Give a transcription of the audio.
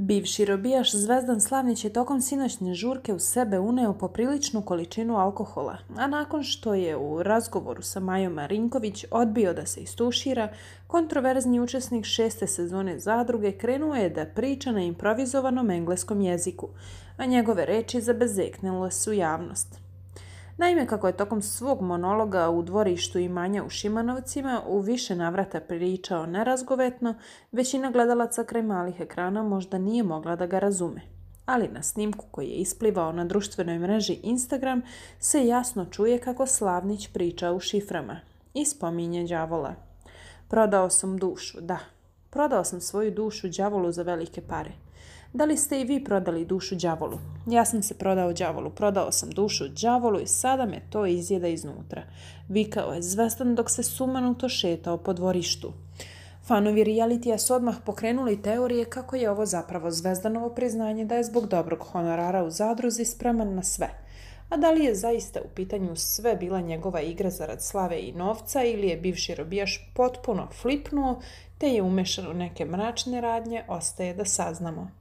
Bivši robijaš Zvezdan Slavnić je tokom sinoćne žurke u sebe uneo popriličnu količinu alkohola, a nakon što je u razgovoru sa Majom Marinković odbio da se istušira, kontroverzni učesnik šeste sezone zadruge krenuo je da priča na improvizovanom engleskom jeziku, a njegove reči zabezeknule su javnost. Naime, kako je tokom svog monologa u dvorištu imanja u Šimanovcima u više navrata pričao nerazgovetno, većina gledalaca kraj malih ekrana možda nije mogla da ga razume. Ali na snimku koji je isplivao na društvenoj mreži Instagram se jasno čuje kako Slavnić priča u šiframa i spominje đavola. Prodao sam dušu, da, Prodao sam svoju dušu đavolu za velike pare. Da li ste i vi prodali dušu đavolu? Ja sam se prodao đavolu, prodao sam dušu đavolu i sada me to izjeda iznutra. Vikao je zvezdan dok se sumanuto šetao po dvorištu. Fanovi realitija su odmah pokrenuli teorije kako je ovo zapravo zvezdanovo priznanje da je zbog dobrog honorara u zadruzi spreman na sve a da li je zaista u pitanju sve bila njegova igra zarad slave i novca ili je bivši robijaš potpuno flipnuo te je umešan neke mračne radnje, ostaje da saznamo.